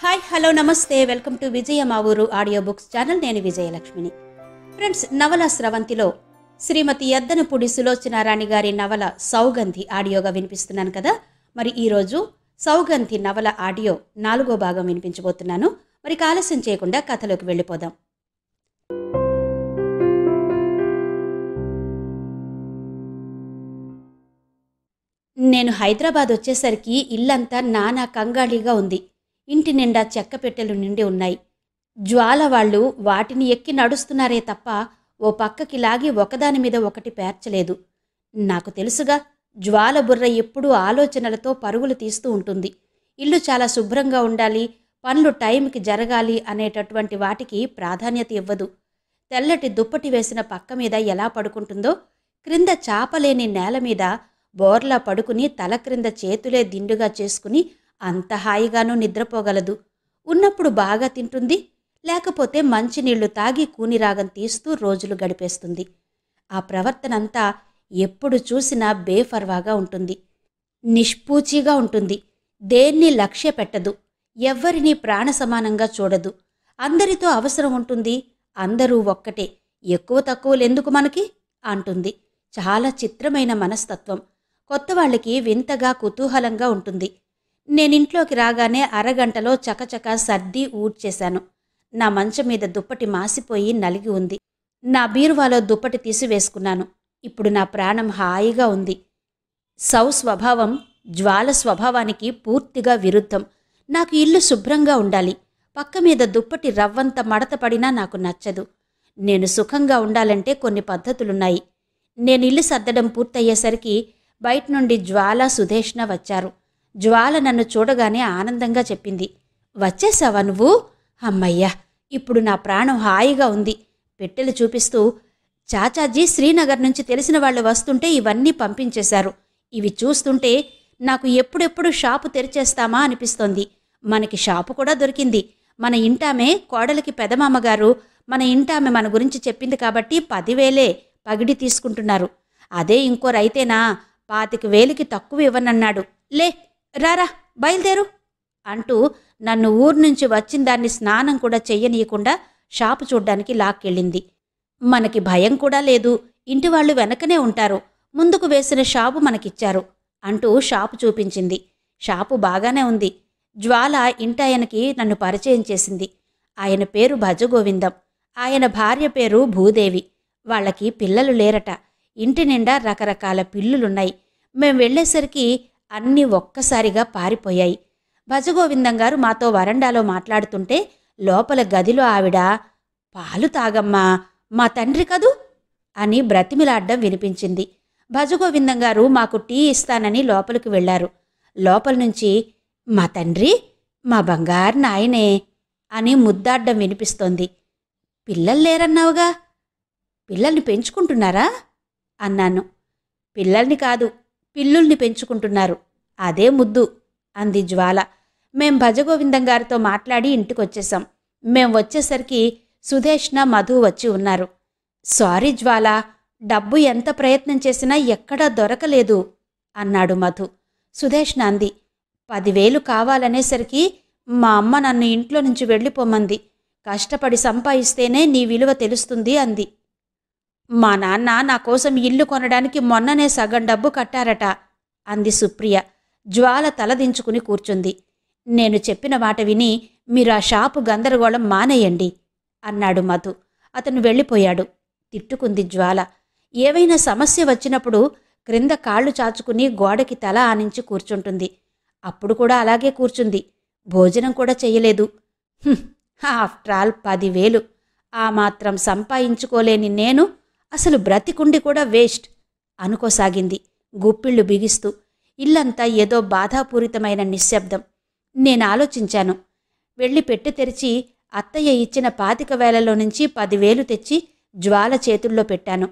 hi hello నమస్తే welcome to Vijaya మా ఊరు ఆడియో బుక్స్ ఛానల్ నేను విజయలక్ష్మిని ఫ్రెండ్స్ నవల స్రవంతిలో శ్రీమతి ఎద్దనపూడి సులోచనారాణి గారి నవల సౌగంధి ఆడియోగా వినిపిస్తున్నాను కదా మరి ఈరోజు సౌగంధి నవల ఆడియో నాలుగో భాగం వినిపించబోతున్నాను మరి ఆలస్యం చేయకుండా కథలోకి వెళ్ళిపోదాం నేను హైదరాబాద్ వచ్చేసరికి ఇల్లంతా నానా కంగాళిగా ఉంది ఇంటి నిండా చెక్క పెట్టెలు నిండి ఉన్నాయి జ్వాల వాళ్ళు వాటిని ఎక్కి నడుస్తున్నారే తప్ప ఓ పక్కకి లాగి ఒకదాని మీద ఒకటి పేర్చలేదు నాకు తెలుసుగా జ్వాల బుర్ర ఎప్పుడూ ఆలోచనలతో పరుగులు తీస్తూ ఉంటుంది ఇల్లు చాలా శుభ్రంగా ఉండాలి పనులు టైంకి జరగాలి అనేటటువంటి వాటికి ప్రాధాన్యత ఇవ్వదు తెల్లటి దుప్పటి వేసిన పక్క మీద ఎలా పడుకుంటుందో క్రింద చాపలేని నేల మీద బోర్లా పడుకుని తల క్రింద చేతులే దిండుగా చేసుకుని అంత హాయిగానూ నిద్రపోగలదు ఉన్నప్పుడు బాగా తింటుంది లేకపోతే నీళ్లు తాగి కూనిరాగం తీస్తూ రోజులు గడిపేస్తుంది ఆ ప్రవర్తనంతా ఎప్పుడు చూసినా బేఫర్వాగా ఉంటుంది నిష్పూచిగా ఉంటుంది దేన్ని లక్ష్య పెట్టదు ఎవ్వరినీ ప్రాణ సమానంగా చూడదు అందరితో అవసరం ఉంటుంది అందరూ ఒక్కటే ఎక్కువ తక్కువలెందుకు మనకి అంటుంది చాలా చిత్రమైన మనస్తత్వం కొత్తవాళ్ళకి వింతగా కుతూహలంగా ఉంటుంది నేనింట్లోకి రాగానే అరగంటలో చకచక సర్ది ఊడ్చేశాను నా మంచం మీద దుప్పటి మాసిపోయి నలిగి ఉంది నా బీరువాలో దుప్పటి తీసివేసుకున్నాను ఇప్పుడు నా ప్రాణం హాయిగా ఉంది సౌ స్వభావం జ్వాల స్వభావానికి పూర్తిగా విరుద్ధం నాకు ఇల్లు శుభ్రంగా ఉండాలి పక్క మీద దుప్పటి రవ్వంత మడతపడినా నాకు నచ్చదు నేను సుఖంగా ఉండాలంటే కొన్ని పద్ధతులున్నాయి నేను ఇల్లు సర్దడం పూర్తయ్యేసరికి బయట నుండి జ్వాల సుధేష్ణ వచ్చారు జ్వాల నన్ను చూడగానే ఆనందంగా చెప్పింది వచ్చేసావా నువ్వు అమ్మయ్యా ఇప్పుడు నా ప్రాణం హాయిగా ఉంది పెట్టెలు చూపిస్తూ చాచాజీ శ్రీనగర్ నుంచి తెలిసిన వాళ్ళు వస్తుంటే ఇవన్నీ పంపించేశారు ఇవి చూస్తుంటే నాకు ఎప్పుడెప్పుడు షాపు తెరిచేస్తామా అనిపిస్తోంది మనకి షాపు కూడా దొరికింది మన ఇంటామే కోడలికి పెదమామగారు మన ఇంటామె మన గురించి చెప్పింది కాబట్టి పదివేలే పగిడి తీసుకుంటున్నారు అదే ఇంకో రైతేనా పాతిక వేలికి తక్కువ ఇవ్వనన్నాడు లే రారా బయలుదేరు అంటూ నన్ను ఊరు నుంచి వచ్చిన దాన్ని స్నానం కూడా చెయ్యనీయకుండా షాపు చూడ్డానికి లాక్కెళ్ళింది మనకి భయం కూడా లేదు ఇంటి వాళ్ళు వెనకనే ఉంటారు ముందుకు వేసిన షాపు మనకిచ్చారు అంటూ షాపు చూపించింది షాపు బాగానే ఉంది జ్వాల ఇంటాయనకి నన్ను పరిచయం చేసింది ఆయన పేరు భజగోవిందం ఆయన భార్య పేరు భూదేవి వాళ్ళకి పిల్లలు లేరట ఇంటి నిండా రకరకాల పిల్లులున్నాయి మేం వెళ్ళేసరికి అన్నీ ఒక్కసారిగా పారిపోయాయి భజగోవిందం గారు మాతో వరండాలో మాట్లాడుతుంటే లోపల గదిలో ఆవిడ పాలు తాగమ్మా మా తండ్రి కదూ అని బ్రతిమిలాడ్డం వినిపించింది భజగోవిందం గారు మాకు టీ ఇస్తానని లోపలికి వెళ్లారు లోపల నుంచి మా తండ్రి మా బంగారు నాయనే అని ముద్దాడ్డం వినిపిస్తోంది పిల్లలు లేరన్నావుగా పిల్లల్ని పెంచుకుంటున్నారా అన్నాను పిల్లల్ని కాదు పిల్లుల్ని పెంచుకుంటున్నారు అదే ముద్దు అంది జ్వాల మేం భజగోవిందం గారితో మాట్లాడి ఇంటికి వచ్చేశాం మేం వచ్చేసరికి సుధేష్ణ మధు వచ్చి ఉన్నారు సారీ జ్వాల డబ్బు ఎంత ప్రయత్నం చేసినా ఎక్కడా దొరకలేదు అన్నాడు మధు సుధేష్ణ అంది పదివేలు కావాలనేసరికి మా అమ్మ నన్ను ఇంట్లో నుంచి వెళ్ళిపోమంది కష్టపడి సంపాదిస్తేనే నీ విలువ తెలుస్తుంది అంది మా నాన్న నా కోసం ఇల్లు కొనడానికి మొన్ననే సగం డబ్బు కట్టారట అంది సుప్రియ జ్వాల తలదించుకుని కూర్చుంది నేను చెప్పిన మాట విని మీరు ఆ షాపు గందరగోళం మానేయండి అన్నాడు మధు అతను వెళ్ళిపోయాడు తిట్టుకుంది జ్వాల ఏవైనా సమస్య వచ్చినప్పుడు క్రింద కాళ్ళు చాచుకుని గోడకి తల ఆనించి కూర్చుంటుంది అప్పుడు కూడా అలాగే కూర్చుంది భోజనం కూడా చెయ్యలేదు ఆఫ్టర్ ఆల్ పదివేలు ఆ మాత్రం సంపాదించుకోలేని నేను అసలు బ్రతికుండి కూడా వేస్ట్ అనుకోసాగింది గుప్పిళ్ళు బిగిస్తూ ఇల్లంతా ఏదో బాధాపూరితమైన నిశ్శబ్దం నేను ఆలోచించాను వెళ్ళి పెట్టి తెరిచి అత్తయ్య ఇచ్చిన పాతిక వేలలో నుంచి పదివేలు తెచ్చి జ్వాల చేతుల్లో పెట్టాను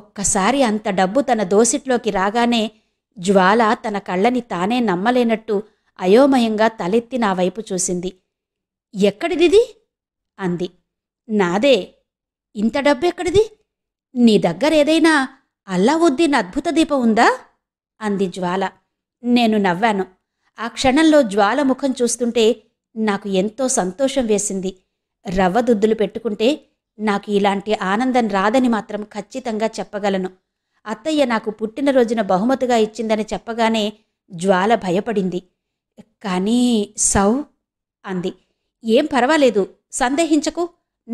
ఒక్కసారి అంత డబ్బు తన దోసిట్లోకి రాగానే జ్వాల తన కళ్ళని తానే నమ్మలేనట్టు అయోమయంగా తలెత్తి నా వైపు చూసింది ఎక్కడిదిది అంది నాదే ఇంత డబ్బు ఎక్కడిది నీ దగ్గర ఏదైనా అల్లావుద్దీన్ అద్భుత దీపం ఉందా అంది జ్వాల నేను నవ్వాను ఆ క్షణంలో జ్వాల ముఖం చూస్తుంటే నాకు ఎంతో సంతోషం వేసింది రవ్వ దుద్దులు పెట్టుకుంటే నాకు ఇలాంటి ఆనందం రాదని మాత్రం ఖచ్చితంగా చెప్పగలను అత్తయ్య నాకు పుట్టినరోజున బహుమతిగా ఇచ్చిందని చెప్పగానే జ్వాల భయపడింది కానీ సౌ అంది ఏం పర్వాలేదు సందేహించకు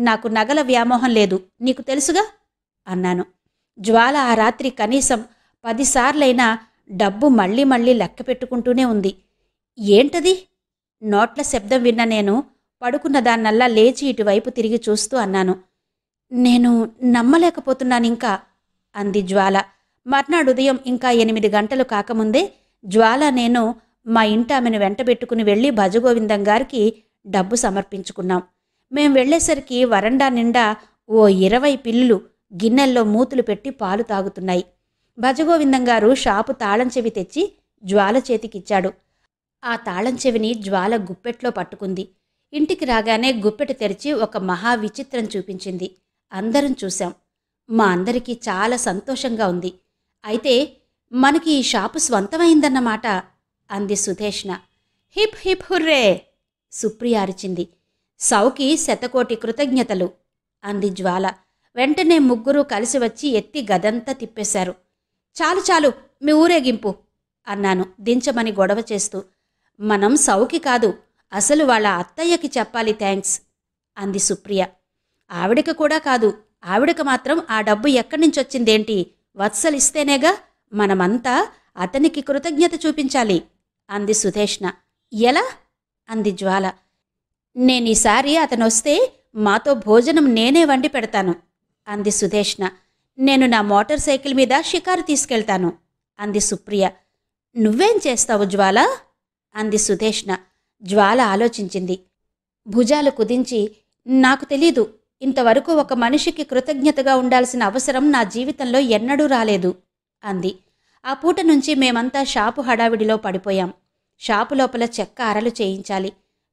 నాకు నగల వ్యామోహం లేదు నీకు తెలుసుగా అన్నాను జ్వాల ఆ రాత్రి కనీసం పదిసార్లైనా డబ్బు మళ్ళీ మళ్ళీ లెక్క పెట్టుకుంటూనే ఉంది ఏంటది నోట్ల శబ్దం విన్న నేను పడుకున్న దాన్నల్లా లేచి ఇటువైపు తిరిగి చూస్తూ అన్నాను నేను నమ్మలేకపోతున్నాను ఇంకా అంది జ్వాల మర్నాడు ఉదయం ఇంకా ఎనిమిది గంటలు కాకముందే జ్వాల నేను మా ఇంటి ఆమెను వెంటబెట్టుకుని వెళ్ళి భజగోవిందం గారికి డబ్బు సమర్పించుకున్నాం మేం వెళ్లేసరికి వరండా నిండా ఓ ఇరవై పిల్లులు గిన్నెల్లో మూతులు పెట్టి పాలు తాగుతున్నాయి భజగోవిందం గారు షాపు తాళం చెవి తెచ్చి జ్వాల చేతికిచ్చాడు ఆ తాళం చెవిని జ్వాల గుప్పెట్లో పట్టుకుంది ఇంటికి రాగానే గుప్పెట తెరిచి ఒక మహా విచిత్రం చూపించింది అందరం చూశాం మా అందరికీ చాలా సంతోషంగా ఉంది అయితే మనకి ఈ షాపు స్వంతమైందన్నమాట అంది Sudheshna hip hip hurray Supriya అరిచింది సౌకి శతకోటి కృతజ్ఞతలు అంది జ్వాల వెంటనే ముగ్గురు కలిసి వచ్చి ఎత్తి గదంతా తిప్పేశారు చాలు చాలు మీ ఊరేగింపు అన్నాను దించమని గొడవ చేస్తూ మనం సౌకి కాదు అసలు వాళ్ళ అత్తయ్యకి చెప్పాలి థ్యాంక్స్ అంది సుప్రియ ఆవిడకి కూడా కాదు ఆవిడక మాత్రం ఆ డబ్బు ఎక్కడి నుంచి వచ్చిందేంటి వత్సలిస్తేనేగా మనమంతా అతనికి కృతజ్ఞత చూపించాలి అంది సుధేష్ణ ఎలా అంది జ్వాల నేనీసారి అతనొస్తే మాతో భోజనం నేనే వండి పెడతాను అంది సుధేష్ణ నేను నా మోటార్ సైకిల్ మీద షికారు తీసుకెళ్తాను అంది సుప్రియ నువ్వేం చేస్తావు జ్వాల అంది సుధేష్ణ జ్వాల ఆలోచించింది భుజాలు కుదించి నాకు తెలీదు ఇంతవరకు ఒక మనిషికి కృతజ్ఞతగా ఉండాల్సిన అవసరం నా జీవితంలో ఎన్నడూ రాలేదు అంది ఆ పూట నుంచి మేమంతా షాపు హడావిడిలో పడిపోయాం షాపు లోపల చెక్క అరలు చేయించాలి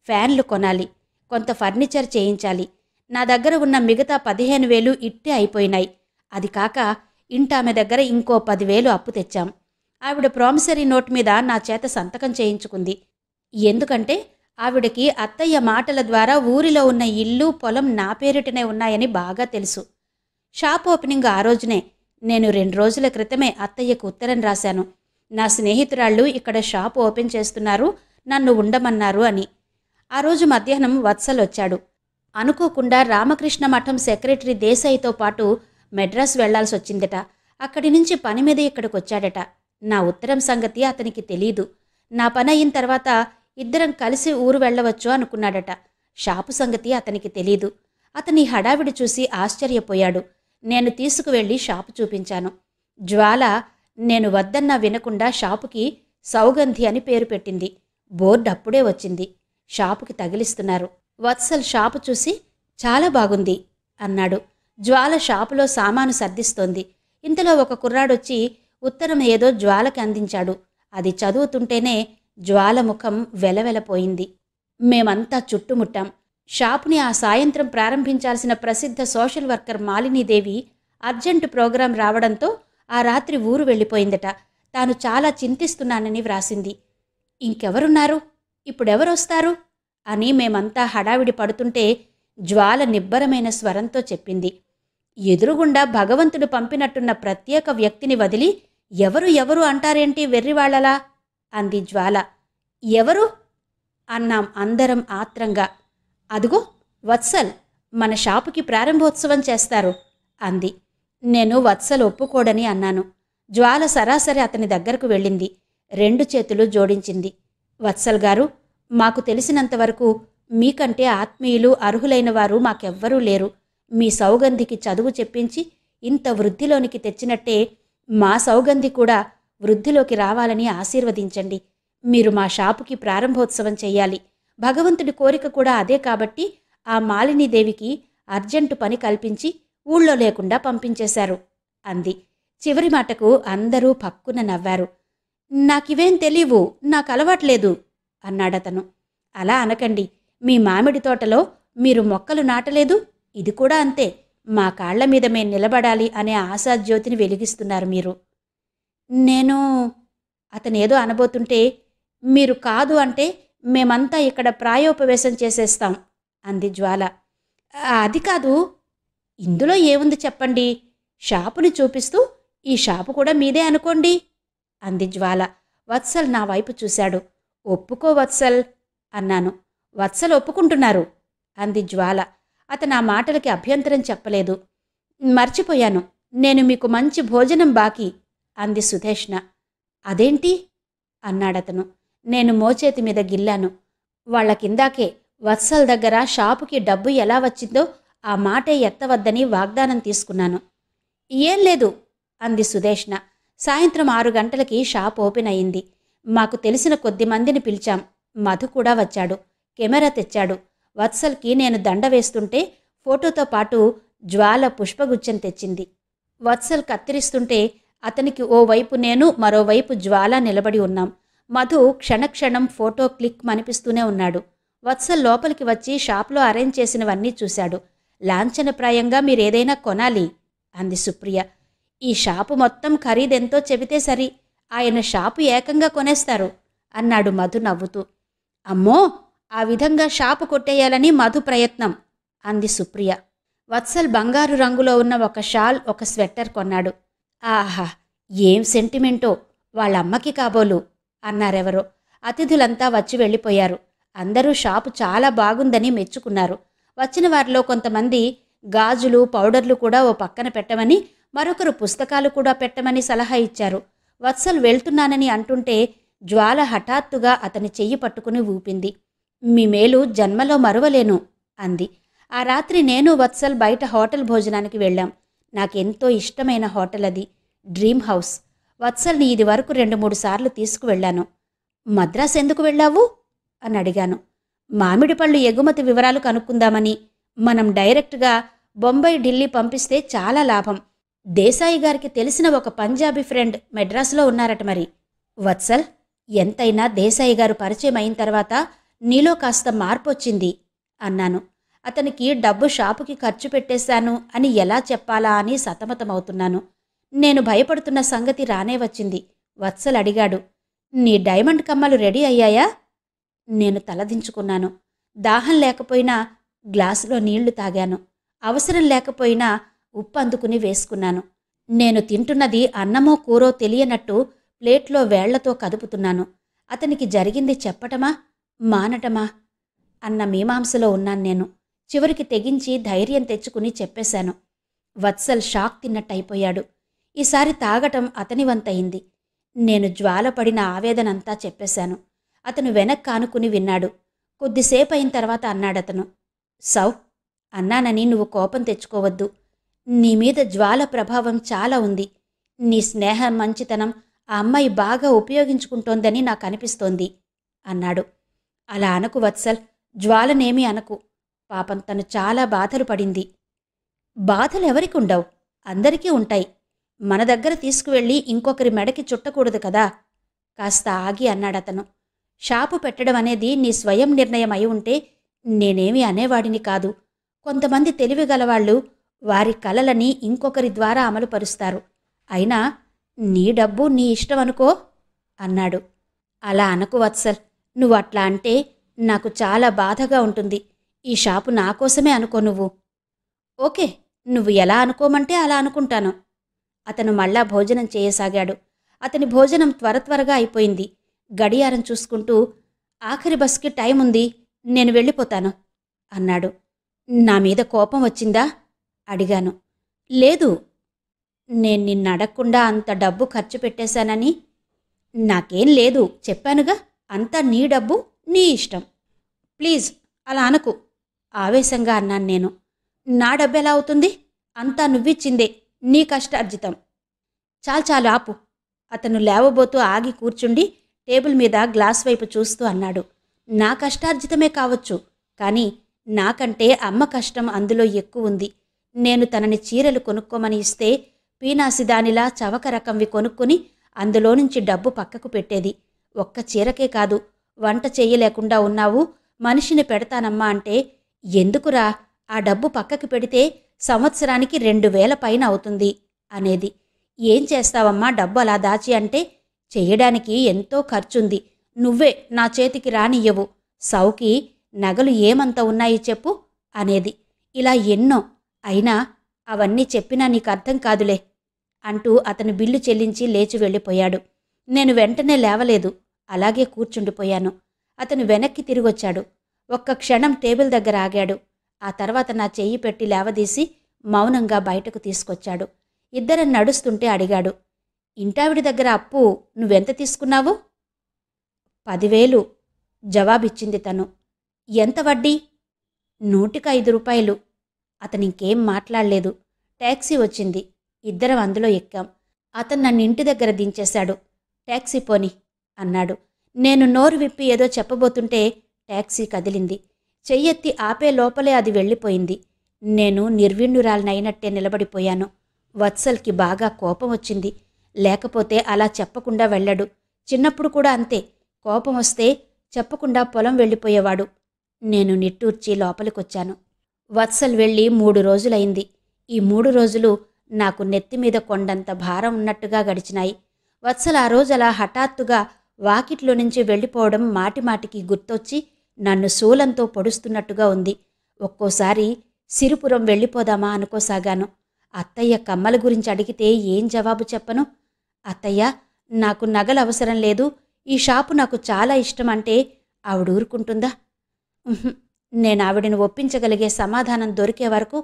ఫ్యాన్లు కొనాలి కొంత ఫర్నిచర్ చేయించాలి నా దగ్గర ఉన్న మిగతా పదిహేను వేలు ఇట్టే అయిపోయినాయి అది కాక ఇంటామె దగ్గర ఇంకో పదివేలు అప్పు తెచ్చాం ఆవిడ ప్రామిసరీ నోట్ మీద నా చేత సంతకం చేయించుకుంది ఎందుకంటే ఆవిడకి అత్తయ్య మాటల ద్వారా ఊరిలో ఉన్న ఇల్లు పొలం నా పేరిటనే ఉన్నాయని బాగా తెలుసు షాప్ ఓపెనింగ్ ఆ రోజునే నేను రెండు రోజుల క్రితమే అత్తయ్యకు ఉత్తరం రాశాను నా స్నేహితురాళ్ళు ఇక్కడ షాప్ ఓపెన్ చేస్తున్నారు నన్ను ఉండమన్నారు అని ఆ రోజు మధ్యాహ్నం వత్సల్ వచ్చాడు అనుకోకుండా రామకృష్ణ మఠం సెక్రటరీ దేశాయితో పాటు మెడ్రాస్ వెళ్లాల్సి వచ్చిందట అక్కడి నుంచి పని మీద ఇక్కడికి వచ్చాడట నా ఉత్తరం సంగతి అతనికి తెలీదు నా పని అయిన తర్వాత ఇద్దరం కలిసి ఊరు వెళ్ళవచ్చు అనుకున్నాడట షాపు సంగతి అతనికి తెలీదు అతని హడావిడి చూసి ఆశ్చర్యపోయాడు నేను తీసుకువెళ్ళి షాపు చూపించాను జ్వాల నేను వద్దన్నా వినకుండా షాపుకి సౌగంధి అని పేరు పెట్టింది బోర్డు అప్పుడే వచ్చింది షాపుకి తగిలిస్తున్నారు వత్సల్ షాపు చూసి చాలా బాగుంది అన్నాడు జ్వాల షాపులో సామాను సర్దిస్తోంది ఇంతలో ఒక కుర్రాడొచ్చి ఉత్తరం ఏదో జ్వాలకి అందించాడు అది చదువుతుంటేనే జ్వాల ముఖం వెలవెలపోయింది మేమంతా చుట్టుముట్టాం షాపుని ఆ సాయంత్రం ప్రారంభించాల్సిన ప్రసిద్ధ social worker Malinidevi urgent programme రావడంతో ఆ రాత్రి ఊరు వెళ్ళిపోయిందట తాను చాలా చింతిస్తున్నానని వ్రాసింది ఇంకెవరున్నారు ఇప్పుడెవరొస్తారు అని మేమంతా హడావిడి పడుతుంటే జ్వాల నిబ్బరమైన స్వరంతో చెప్పింది ఎదురుగుండా భగవంతుడు పంపినట్టున్న ప్రత్యేక వ్యక్తిని వదిలి ఎవరు ఎవరు అంటారేంటి వెర్రివాళ్లలా అంది జ్వాల ఎవరు అన్నాం అందరం ఆత్రంగా అదుగో వత్సల్ మన షాపుకి ప్రారంభోత్సవం చేస్తారు అంది నేను వత్సల్ ఒప్పుకోడని అన్నాను జ్వాల సరాసరి అతని దగ్గరకు వెళ్ళింది రెండు చేతులు జోడించింది వత్సల్ గారు మాకు తెలిసినంతవరకు మీకంటే ఆత్మీయులు అర్హులైన వారు మాకెవ్వరూ లేరు మీ సౌగంధికి చదువు చెప్పించి ఇంత వృద్ధిలోనికి తెచ్చినట్టే మా సౌగంధి కూడా వృద్ధిలోకి రావాలని ఆశీర్వదించండి మీరు మా షాపుకి ప్రారంభోత్సవం చేయాలి భగవంతుడి కోరిక కూడా అదే కాబట్టి ఆ మాలినీదేవికి అర్జెంటు పని కల్పించి ఊళ్ళో లేకుండా పంపించేశారు అంది చివరి మాటకు అందరూ పక్కున నవ్వారు నాకివేం తెలియవు నాకు అలవాట్లేదు అన్నాడతను అలా అనకండి మీ మామిడి తోటలో మీరు మొక్కలు నాటలేదు ఇది కూడా అంతే మా కాళ్ల మీద మేము నిలబడాలి అనే ఆశాజ్యోతిని వెలిగిస్తున్నారు మీరు నేను అతనేదో అనబోతుంటే మీరు కాదు అంటే మేమంతా ఇక్కడ ప్రాయోపవేశం చేసేస్తాం అంది జ్వాల అది కాదు ఇందులో ఏముంది చెప్పండి షాపుని చూపిస్తూ ఈ షాపు కూడా మీదే అనుకోండి అంది జ్వాల వత్సల్ నా వైపు చూశాడు ఒప్పుకో వత్సల్ అన్నాను వత్సలు ఒప్పుకుంటున్నారు అంది జ్వాల అతను ఆ మాటలకి అభ్యంతరం చెప్పలేదు మర్చిపోయాను నేను మీకు మంచి భోజనం బాకీ అంది సుధేష్ణ అదేంటి అన్నాడతను నేను మోచేతి మీద గిల్లాను కిందాకే వత్సల్ దగ్గర షాపుకి డబ్బు ఎలా వచ్చిందో ఆ మాటే ఎత్తవద్దని వాగ్దానం తీసుకున్నాను ఏం లేదు అంది సుధేష్ణ సాయంత్రం ఆరు గంటలకి షాప్ ఓపెన్ అయింది మాకు తెలిసిన కొద్ది మందిని పిలిచాం మధు కూడా వచ్చాడు కెమెరా తెచ్చాడు వత్సల్కి నేను దండ వేస్తుంటే ఫోటోతో పాటు జ్వాల పుష్పగుచ్చం తెచ్చింది వత్సల్ కత్తిరిస్తుంటే అతనికి ఓవైపు నేను మరోవైపు జ్వాల నిలబడి ఉన్నాం మధు క్షణక్షణం ఫోటో క్లిక్ మనిపిస్తూనే ఉన్నాడు వత్సల్ లోపలికి వచ్చి షాప్లో అరేంజ్ చేసినవన్నీ చూశాడు లాంఛనప్రాయంగా మీరేదైనా కొనాలి అంది సుప్రియ ఈ షాపు మొత్తం ఖరీదెంతో చెబితే సరి ఆయన షాపు ఏకంగా కొనేస్తారు అన్నాడు మధు నవ్వుతూ అమ్మో ఆ విధంగా షాపు కొట్టేయాలని మధు ప్రయత్నం అంది సుప్రియ వత్సల్ బంగారు రంగులో ఉన్న ఒక షాల్ ఒక స్వెట్టర్ కొన్నాడు ఆహా ఏం సెంటిమెంటో వాళ్ళమ్మకి కాబోలు అన్నారెవరో అతిథులంతా వచ్చి వెళ్ళిపోయారు అందరూ షాపు చాలా బాగుందని మెచ్చుకున్నారు వచ్చిన వారిలో కొంతమంది గాజులు పౌడర్లు కూడా ఓ పక్కన పెట్టమని మరొకరు పుస్తకాలు కూడా పెట్టమని సలహా ఇచ్చారు వత్సల్ వెళ్తున్నానని అంటుంటే జ్వాల హఠాత్తుగా అతని చెయ్యి పట్టుకుని ఊపింది మీ మేలు జన్మలో మరువలేను అంది ఆ రాత్రి నేను వత్సల్ బయట హోటల్ భోజనానికి వెళ్ళాం నాకెంతో ఇష్టమైన హోటల్ అది డ్రీమ్ హౌస్ వత్సల్ని ఇది వరకు రెండు మూడు సార్లు తీసుకువెళ్ళాను మద్రాస్ ఎందుకు వెళ్ళావు అని అడిగాను మామిడి పళ్ళు ఎగుమతి వివరాలు కనుక్కుందామని మనం డైరెక్ట్గా బొంబాయి ఢిల్లీ పంపిస్తే చాలా లాభం దేశాయి గారికి తెలిసిన ఒక పంజాబీ ఫ్రెండ్ మెడ్రాసులో ఉన్నారట మరి వత్సల్ ఎంతైనా దేశాయి గారు పరిచయం అయిన తర్వాత నీలో కాస్త మార్పు వచ్చింది అన్నాను అతనికి డబ్బు షాపుకి ఖర్చు పెట్టేశాను అని ఎలా చెప్పాలా అని సతమతమవుతున్నాను నేను భయపడుతున్న సంగతి రానే వచ్చింది వత్సల్ అడిగాడు నీ డైమండ్ కమ్మలు రెడీ అయ్యాయా నేను తలదించుకున్నాను దాహం లేకపోయినా గ్లాసులో నీళ్లు తాగాను అవసరం లేకపోయినా ఉప్పు అందుకుని వేసుకున్నాను నేను తింటున్నది అన్నమో కూరో తెలియనట్టు ప్లేట్లో వేళ్లతో కదుపుతున్నాను అతనికి జరిగింది చెప్పటమా మానటమా అన్న మీమాంసలో ఉన్నాను నేను చివరికి తెగించి ధైర్యం తెచ్చుకుని చెప్పేశాను వత్సల్ షాక్ తిన్నట్టయిపోయాడు ఈసారి తాగటం అతని వంతయింది నేను జ్వాలపడిన ఆవేదనంతా చెప్పేశాను అతను వెనక్ ఆనుకుని విన్నాడు కొద్దిసేపు అయిన తర్వాత అన్నాడతను సౌ అన్నానని నువ్వు కోపం తెచ్చుకోవద్దు నీ మీద జ్వాల ప్రభావం చాలా ఉంది నీ స్నేహ మంచితనం ఆ అమ్మాయి బాగా ఉపయోగించుకుంటోందని నాకు అనిపిస్తోంది అన్నాడు అలా అనకు వత్సల్ జ్వాలనేమి అనకు పాపం తను చాలా బాధలు పడింది బాధలు ఎవరికి ఉండవు అందరికీ ఉంటాయి మన దగ్గర తీసుకువెళ్ళి ఇంకొకరి మెడకి చుట్టకూడదు కదా కాస్త ఆగి అన్నాడతను షాపు పెట్టడం అనేది నీ స్వయం నిర్ణయం అయి ఉంటే నేనేమి అనేవాడిని కాదు కొంతమంది తెలివిగలవాళ్ళు వారి కలలని ఇంకొకరి ద్వారా అమలుపరుస్తారు అయినా నీ డబ్బు నీ ఇష్టం అనుకో అన్నాడు అలా అనకు వత్సల్ నువ్వు అట్లా అంటే నాకు చాలా బాధగా ఉంటుంది ఈ షాపు నా కోసమే అనుకో నువ్వు ఓకే నువ్వు ఎలా అనుకోమంటే అలా అనుకుంటాను అతను మళ్ళా భోజనం చేయసాగాడు అతని భోజనం త్వర త్వరగా అయిపోయింది గడియారం చూసుకుంటూ ఆఖరి బస్కి టైం ఉంది నేను వెళ్ళిపోతాను అన్నాడు నా మీద కోపం వచ్చిందా అడిగాను లేదు నేను నిన్న అడగకుండా అంత డబ్బు ఖర్చు పెట్టేశానని నాకేం లేదు చెప్పానుగా అంతా నీ డబ్బు నీ ఇష్టం ప్లీజ్ అలా అనకు ఆవేశంగా అన్నాను నేను నా డబ్బు ఎలా అవుతుంది అంతా నువ్విచ్చిందే నీ కష్టార్జితం చాలు చాలు ఆపు అతను లేవబోతూ ఆగి కూర్చుండి టేబుల్ మీద గ్లాస్ వైపు చూస్తూ అన్నాడు నా కష్టార్జితమే కావచ్చు కానీ నాకంటే అమ్మ కష్టం అందులో ఎక్కువ ఉంది నేను తనని చీరలు కొనుక్కోమని ఇస్తే పీనాసి దానిలా చవక రకంవి కొనుక్కుని అందులో నుంచి డబ్బు పక్కకు పెట్టేది ఒక్క చీరకే కాదు వంట చేయలేకుండా ఉన్నావు మనిషిని పెడతానమ్మా అంటే ఎందుకురా ఆ డబ్బు పక్కకు పెడితే సంవత్సరానికి రెండు వేల పైన అవుతుంది అనేది ఏం చేస్తావమ్మా డబ్బు అలా దాచి అంటే చెయ్యడానికి ఎంతో ఖర్చుంది నువ్వే నా చేతికి రానియ్యవు సౌకి నగలు ఏమంత ఉన్నాయి చెప్పు అనేది ఇలా ఎన్నో అయినా అవన్నీ చెప్పినా నీకు అర్థం కాదులే అంటూ అతను బిల్లు చెల్లించి లేచి వెళ్ళిపోయాడు నేను వెంటనే లేవలేదు అలాగే కూర్చుండిపోయాను అతను వెనక్కి తిరిగొచ్చాడు ఒక్క క్షణం టేబుల్ దగ్గర ఆగాడు ఆ తర్వాత నా చెయ్యి పెట్టి లేవదీసి మౌనంగా బయటకు తీసుకొచ్చాడు ఇద్దరం నడుస్తుంటే అడిగాడు ఇంటావిడి దగ్గర అప్పు నువ్వెంత తీసుకున్నావు పదివేలు జవాబిచ్చింది తను ఎంత వడ్డీ నూటికి ఐదు రూపాయలు అతను ఇంకేం మాట్లాడలేదు ట్యాక్సీ వచ్చింది ఇద్దరం అందులో ఎక్కాం అతను నన్ను ఇంటి దగ్గర దించేశాడు ట్యాక్సీ పోని అన్నాడు నేను నోరు విప్పి ఏదో చెప్పబోతుంటే ట్యాక్సీ కదిలింది చెయ్యెత్తి ఆపే లోపలే అది వెళ్ళిపోయింది నేను నిర్విణ్యురాలనైనట్టే నిలబడిపోయాను వత్సల్కి బాగా కోపం వచ్చింది లేకపోతే అలా చెప్పకుండా వెళ్ళడు చిన్నప్పుడు కూడా అంతే కోపం వస్తే చెప్పకుండా పొలం వెళ్ళిపోయేవాడు నేను నిట్టూర్చి లోపలికొచ్చాను వత్సల్ వెళ్ళి మూడు రోజులైంది ఈ మూడు రోజులు నాకు నెత్తి మీద కొండంత భారం ఉన్నట్టుగా గడిచినాయి వత్సల్ ఆ రోజు అలా హఠాత్తుగా వాకిట్లో నుంచి వెళ్ళిపోవడం మాటిమాటికి గుర్తొచ్చి నన్ను శూలంతో పొడుస్తున్నట్టుగా ఉంది ఒక్కోసారి సిరుపురం వెళ్ళిపోదామా అనుకోసాగాను అత్తయ్య కమ్మల గురించి అడిగితే ఏం జవాబు చెప్పను అత్తయ్య నాకు నగలు అవసరం లేదు ఈ షాపు నాకు చాలా ఇష్టం అంటే ఆవిడ ఊరుకుంటుందా నేను ఆవిడను ఒప్పించగలిగే సమాధానం దొరికే వరకు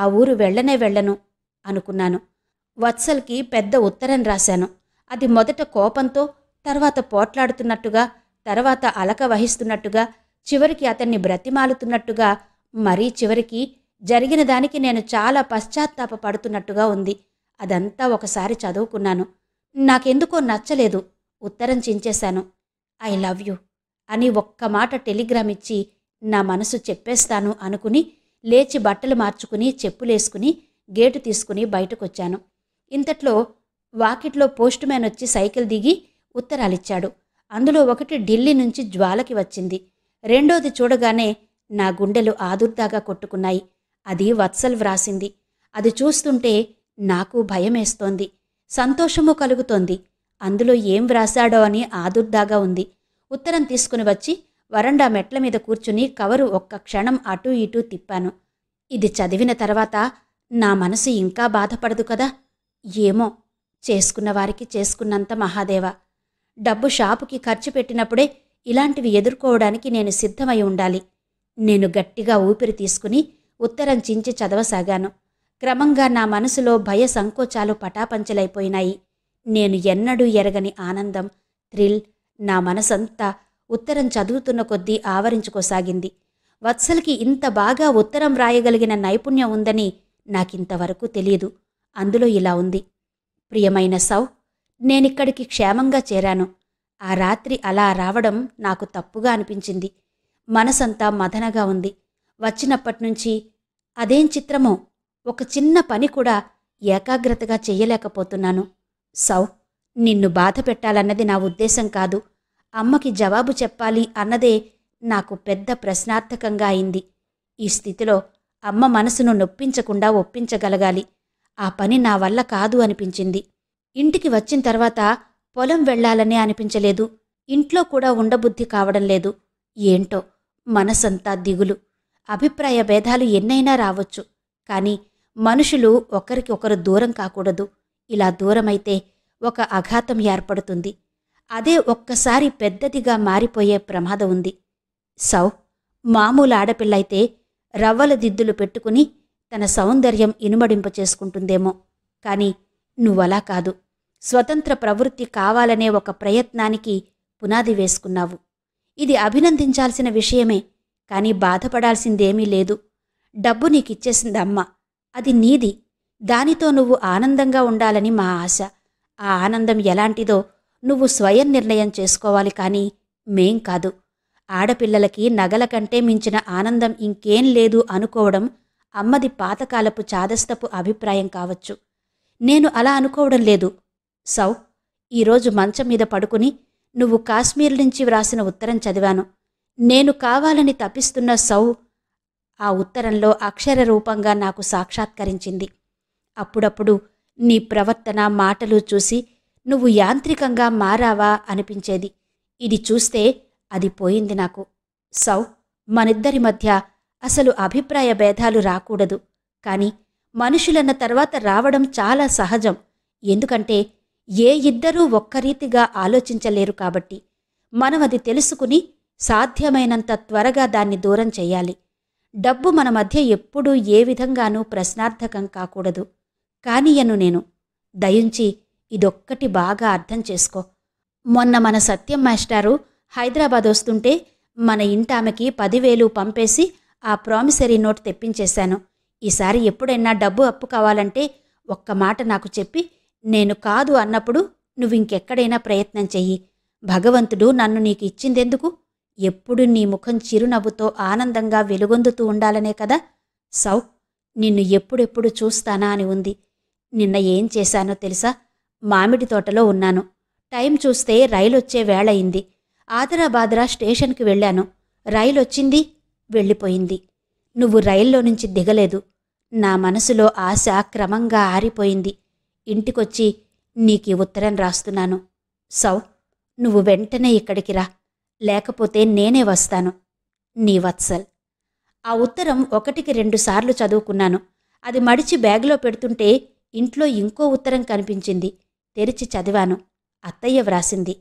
ఆ ఊరు వెళ్ళనే వెళ్ళను అనుకున్నాను వత్సల్కి పెద్ద ఉత్తరం రాశాను అది మొదట కోపంతో తర్వాత పోట్లాడుతున్నట్టుగా తర్వాత అలక వహిస్తున్నట్టుగా చివరికి అతన్ని బ్రతిమాలుతున్నట్టుగా మరీ చివరికి జరిగిన దానికి నేను చాలా పడుతున్నట్టుగా ఉంది అదంతా ఒకసారి చదువుకున్నాను నాకెందుకో నచ్చలేదు ఉత్తరం చించేశాను ఐ లవ్ యూ అని ఒక్క మాట టెలిగ్రామ్ ఇచ్చి నా మనసు చెప్పేస్తాను అనుకుని లేచి బట్టలు మార్చుకుని చెప్పులేసుకుని గేటు తీసుకుని బయటకొచ్చాను ఇంతట్లో వాకిట్లో పోస్ట్ మ్యాన్ వచ్చి సైకిల్ దిగి ఉత్తరాలిచ్చాడు అందులో ఒకటి ఢిల్లీ నుంచి జ్వాలకి వచ్చింది రెండోది చూడగానే నా గుండెలు ఆదుర్దాగా కొట్టుకున్నాయి అది వత్సల్ వ్రాసింది అది చూస్తుంటే నాకు భయమేస్తోంది సంతోషము కలుగుతోంది అందులో ఏం వ్రాసాడో అని ఆదుర్దాగా ఉంది ఉత్తరం తీసుకుని వచ్చి వరండా మెట్ల మీద కూర్చుని కవరు ఒక్క క్షణం అటూ ఇటూ తిప్పాను ఇది చదివిన తర్వాత నా మనసు ఇంకా బాధపడదు కదా ఏమో చేసుకున్న వారికి చేసుకున్నంత మహాదేవ డబ్బు షాపుకి ఖర్చు పెట్టినప్పుడే ఇలాంటివి ఎదుర్కోవడానికి నేను సిద్ధమై ఉండాలి నేను గట్టిగా ఊపిరి తీసుకుని ఉత్తరం చించి చదవసాగాను క్రమంగా నా మనసులో భయ సంకోచాలు పటాపంచలైపోయినాయి నేను ఎన్నడూ ఎరగని ఆనందం థ్రిల్ నా మనసంతా ఉత్తరం చదువుతున్న కొద్దీ ఆవరించుకోసాగింది వత్సల్కి ఇంత బాగా ఉత్తరం రాయగలిగిన నైపుణ్యం ఉందని నాకింతవరకు తెలియదు అందులో ఇలా ఉంది ప్రియమైన సౌ నేనిక్కడికి క్షేమంగా చేరాను ఆ రాత్రి అలా రావడం నాకు తప్పుగా అనిపించింది మనసంతా మదనగా ఉంది వచ్చినప్పటినుంచి అదేం చిత్రమో ఒక చిన్న పని కూడా ఏకాగ్రతగా చెయ్యలేకపోతున్నాను సౌ నిన్ను బాధ పెట్టాలన్నది నా ఉద్దేశం కాదు అమ్మకి జవాబు చెప్పాలి అన్నదే నాకు పెద్ద ప్రశ్నార్థకంగా అయింది ఈ స్థితిలో అమ్మ మనసును నొప్పించకుండా ఒప్పించగలగాలి ఆ పని నా వల్ల కాదు అనిపించింది ఇంటికి వచ్చిన తర్వాత పొలం వెళ్లాలనే అనిపించలేదు ఇంట్లో కూడా ఉండబుద్ధి కావడం లేదు ఏంటో మనసంతా దిగులు అభిప్రాయ భేదాలు ఎన్నైనా రావచ్చు కానీ మనుషులు ఒకరికి ఒకరు దూరం కాకూడదు ఇలా దూరమైతే ఒక అఘాతం ఏర్పడుతుంది అదే ఒక్కసారి పెద్దదిగా మారిపోయే ప్రమాదం ఉంది సౌ మామూలు ఆడపిల్లైతే రవ్వల దిద్దులు పెట్టుకుని తన సౌందర్యం ఇనుమడింప చేసుకుంటుందేమో కానీ నువ్వలా కాదు స్వతంత్ర ప్రవృత్తి కావాలనే ఒక ప్రయత్నానికి పునాది వేసుకున్నావు ఇది అభినందించాల్సిన విషయమే కానీ బాధపడాల్సిందేమీ లేదు డబ్బు నీకిచ్చేసిందమ్మ అది నీది దానితో నువ్వు ఆనందంగా ఉండాలని మా ఆశ ఆ ఆనందం ఎలాంటిదో నువ్వు స్వయం నిర్ణయం చేసుకోవాలి కానీ మేం కాదు ఆడపిల్లలకి నగల కంటే మించిన ఆనందం ఇంకేం లేదు అనుకోవడం అమ్మది పాతకాలపు చాదస్తపు అభిప్రాయం కావచ్చు నేను అలా అనుకోవడం లేదు సౌ ఈరోజు మంచం మీద పడుకుని నువ్వు కాశ్మీర్ నుంచి వ్రాసిన ఉత్తరం చదివాను నేను కావాలని తప్పిస్తున్న సౌ ఆ ఉత్తరంలో అక్షర రూపంగా నాకు సాక్షాత్కరించింది అప్పుడప్పుడు నీ ప్రవర్తన మాటలు చూసి నువ్వు యాంత్రికంగా మారావా అనిపించేది ఇది చూస్తే అది పోయింది నాకు సౌ మనిద్దరి మధ్య అసలు అభిప్రాయ భేదాలు రాకూడదు కానీ మనుషులన్న తర్వాత రావడం చాలా సహజం ఎందుకంటే ఏ ఇద్దరూ ఒక్కరీతిగా ఆలోచించలేరు కాబట్టి మనం అది తెలుసుకుని సాధ్యమైనంత త్వరగా దాన్ని దూరం చేయాలి డబ్బు మన మధ్య ఎప్పుడూ ఏ విధంగానూ ప్రశ్నార్థకం కాకూడదు కానియను నేను దయుంచి ఇదొక్కటి బాగా అర్థం చేసుకో మొన్న మన సత్యం మాస్టారు హైదరాబాద్ వస్తుంటే మన ఇంటామెకి పదివేలు పంపేసి ఆ ప్రామిసరీ నోట్ తెప్పించేశాను ఈసారి ఎప్పుడైనా డబ్బు అప్పు కావాలంటే ఒక్క మాట నాకు చెప్పి నేను కాదు అన్నప్పుడు నువ్వు ఇంకెక్కడైనా ప్రయత్నం చెయ్యి భగవంతుడు నన్ను నీకు ఇచ్చిందెందుకు ఎప్పుడు నీ ముఖం చిరునవ్వుతో ఆనందంగా వెలుగొందుతూ ఉండాలనే కదా సౌ నిన్ను ఎప్పుడెప్పుడు చూస్తానా అని ఉంది నిన్న ఏం చేశానో తెలుసా మామిడి తోటలో ఉన్నాను టైం చూస్తే రైలొచ్చే వేళయింది ఆదరాబాద్రా స్టేషన్కి వెళ్ళాను రైలొచ్చింది వెళ్ళిపోయింది నువ్వు రైల్లో నుంచి దిగలేదు నా మనసులో ఆశ క్రమంగా ఆరిపోయింది ఇంటికొచ్చి నీకు ఉత్తరం రాస్తున్నాను సౌ నువ్వు వెంటనే ఇక్కడికి రా లేకపోతే నేనే వస్తాను నీ వత్సల్ ఆ ఉత్తరం ఒకటికి రెండుసార్లు చదువుకున్నాను అది మడిచి బ్యాగ్లో పెడుతుంటే ఇంట్లో ఇంకో ఉత్తరం కనిపించింది తెరిచి చదివాను అత్తయ్య వ్రాసింది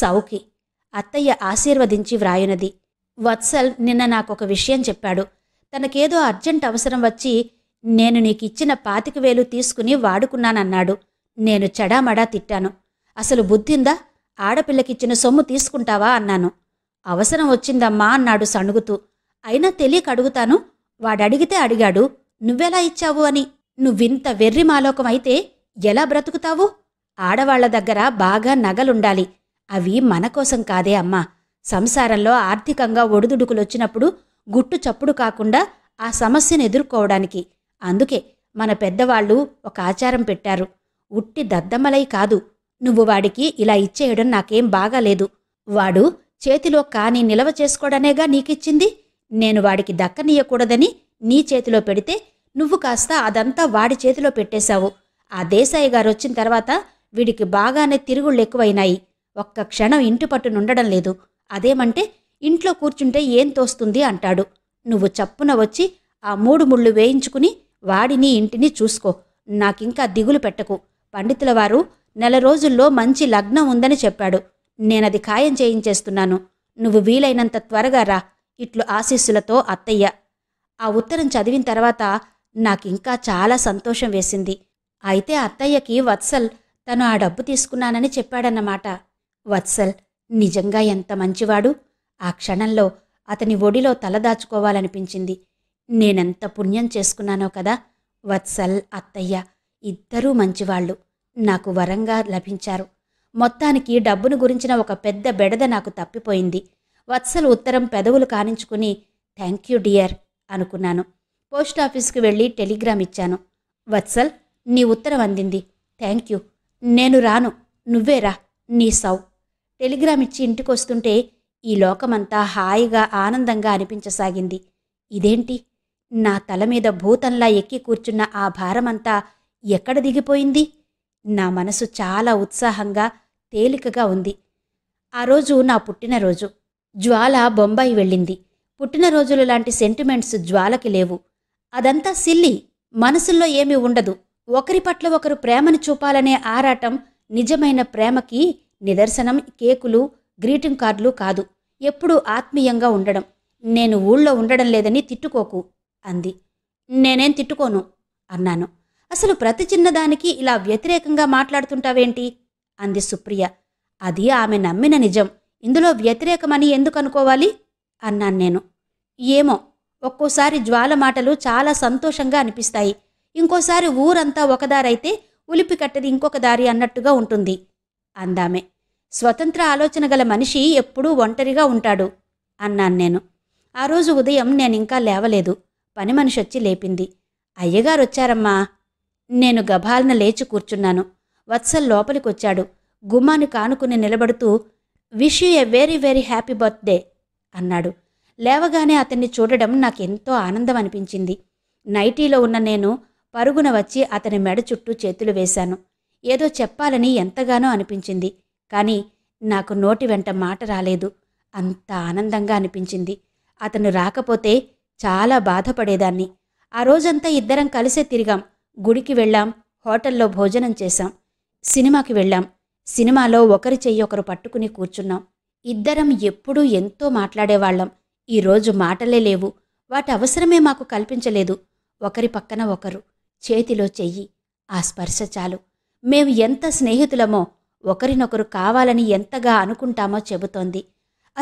సౌకి అత్తయ్య ఆశీర్వదించి వ్రాయునది వత్సల్ నిన్న నాకొక విషయం చెప్పాడు తనకేదో అర్జెంట్ అవసరం వచ్చి నేను నీకిచ్చిన పాతిక వేలు తీసుకుని వాడుకున్నానన్నాడు నేను చడామడా తిట్టాను అసలు బుద్ధిందా ఆడపిల్లకిచ్చిన సొమ్ము తీసుకుంటావా అన్నాను అవసరం వచ్చిందమ్మా అన్నాడు సణుగుతూ అయినా తెలియక అడుగుతాను వాడడిగితే అడిగాడు నువ్వెలా ఇచ్చావు అని నువ్వింత వెర్రి మాలోకమైతే ఎలా బ్రతుకుతావు ఆడవాళ్ల దగ్గర బాగా నగలుండాలి అవి మన కోసం కాదే అమ్మా సంసారంలో ఆర్థికంగా ఒడిదుడుకులొచ్చినప్పుడు గుట్టు చప్పుడు కాకుండా ఆ సమస్యను ఎదుర్కోవడానికి అందుకే మన పెద్దవాళ్ళు ఒక ఆచారం పెట్టారు ఉట్టి దద్దమ్మలై కాదు నువ్వు వాడికి ఇలా ఇచ్చేయడం నాకేం బాగాలేదు వాడు చేతిలో కాని నిలవ చేసుకోడనేగా నీకిచ్చింది నేను వాడికి దక్కనీయకూడదని నీ చేతిలో పెడితే నువ్వు కాస్త అదంతా వాడి చేతిలో పెట్టేశావు ఆ దేశాయి గారు వచ్చిన తర్వాత వీడికి బాగానే తిరుగుళ్ళు ఎక్కువైనాయి ఒక్క క్షణం ఇంటి పట్టునుండడం లేదు అదేమంటే ఇంట్లో కూర్చుంటే ఏం తోస్తుంది అంటాడు నువ్వు చప్పున వచ్చి ఆ మూడు ముళ్ళు వేయించుకుని వాడిని ఇంటిని చూసుకో నాకింకా దిగులు పెట్టకు పండితుల వారు నెల రోజుల్లో మంచి లగ్నం ఉందని చెప్పాడు నేనది ఖాయం చేయించేస్తున్నాను నువ్వు వీలైనంత త్వరగా రా ఇట్లు ఆశీస్సులతో అత్తయ్య ఆ ఉత్తరం చదివిన తర్వాత నాకింకా చాలా సంతోషం వేసింది అయితే అత్తయ్యకి వత్సల్ తను ఆ డబ్బు తీసుకున్నానని చెప్పాడన్నమాట వత్సల్ నిజంగా ఎంత మంచివాడు ఆ క్షణంలో అతని ఒడిలో తలదాచుకోవాలనిపించింది నేనెంత పుణ్యం చేసుకున్నానో కదా వత్సల్ అత్తయ్య ఇద్దరూ మంచివాళ్ళు నాకు వరంగా లభించారు మొత్తానికి డబ్బును గురించిన ఒక పెద్ద బెడద నాకు తప్పిపోయింది వత్సల్ ఉత్తరం పెదవులు కానించుకుని థ్యాంక్ యూ డియర్ అనుకున్నాను పోస్టాఫీస్కి వెళ్ళి టెలిగ్రామ్ ఇచ్చాను వత్సల్ నీ ఉత్తరం అందింది థ్యాంక్ యూ నేను రాను నువ్వేరా నీ సౌ టెలిగ్రామ్ ఇచ్చి ఇంటికొస్తుంటే ఈ లోకమంతా హాయిగా ఆనందంగా అనిపించసాగింది ఇదేంటి నా తల మీద భూతంలా ఎక్కి కూర్చున్న ఆ భారమంతా ఎక్కడ దిగిపోయింది నా మనసు చాలా ఉత్సాహంగా తేలికగా ఉంది ఆ రోజు నా పుట్టినరోజు జ్వాల బొంబాయి వెళ్ళింది పుట్టినరోజులు లాంటి సెంటిమెంట్స్ జ్వాలకి లేవు అదంతా సిల్లి మనసుల్లో ఏమీ ఉండదు ఒకరి పట్ల ఒకరు ప్రేమను చూపాలనే ఆరాటం నిజమైన ప్రేమకి నిదర్శనం కేకులు గ్రీటింగ్ కార్డులు కాదు ఎప్పుడూ ఆత్మీయంగా ఉండడం నేను ఊళ్ళో ఉండడం లేదని తిట్టుకోకు అంది నేనేం తిట్టుకోను అన్నాను అసలు ప్రతి చిన్నదానికి ఇలా వ్యతిరేకంగా మాట్లాడుతుంటావేంటి అంది సుప్రియ అది ఆమె నమ్మిన నిజం ఇందులో వ్యతిరేకమని ఎందుకు అనుకోవాలి అన్నాను నేను ఏమో ఒక్కోసారి జ్వాల మాటలు చాలా సంతోషంగా అనిపిస్తాయి ఇంకోసారి ఊరంతా ఒకదారైతే ఉలిపి కట్టది ఇంకొక దారి అన్నట్టుగా ఉంటుంది అందామే స్వతంత్ర ఆలోచన గల మనిషి ఎప్పుడూ ఒంటరిగా ఉంటాడు అన్నాను నేను ఆ రోజు ఉదయం నేను ఇంకా లేవలేదు పని మనిషి వచ్చి లేపింది అయ్యగారు వచ్చారమ్మా నేను గభాలన లేచి కూర్చున్నాను వత్సల్ లోపలికొచ్చాడు గుమ్మాన్ని కానుకుని నిలబడుతూ wish you a very very happy birthday అన్నాడు లేవగానే అతన్ని చూడడం నాకెంతో ఆనందం అనిపించింది నైటీలో ఉన్న నేను పరుగున వచ్చి అతని మెడ చుట్టూ చేతులు వేశాను ఏదో చెప్పాలని ఎంతగానో అనిపించింది కానీ నాకు నోటి వెంట మాట రాలేదు అంత ఆనందంగా అనిపించింది అతను రాకపోతే చాలా బాధపడేదాన్ని ఆ రోజంతా ఇద్దరం కలిసే తిరిగాం గుడికి వెళ్ళాం హోటల్లో భోజనం చేశాం సినిమాకి వెళ్ళాం సినిమాలో ఒకరి చెయ్యి ఒకరు పట్టుకుని కూర్చున్నాం ఇద్దరం ఎప్పుడూ ఎంతో మాట్లాడేవాళ్ళం ఈరోజు మాటలే లేవు వాటి అవసరమే మాకు కల్పించలేదు ఒకరి పక్కన ఒకరు చేతిలో చెయ్యి ఆ స్పర్శ చాలు మేము ఎంత స్నేహితులమో ఒకరినొకరు కావాలని ఎంతగా అనుకుంటామో చెబుతోంది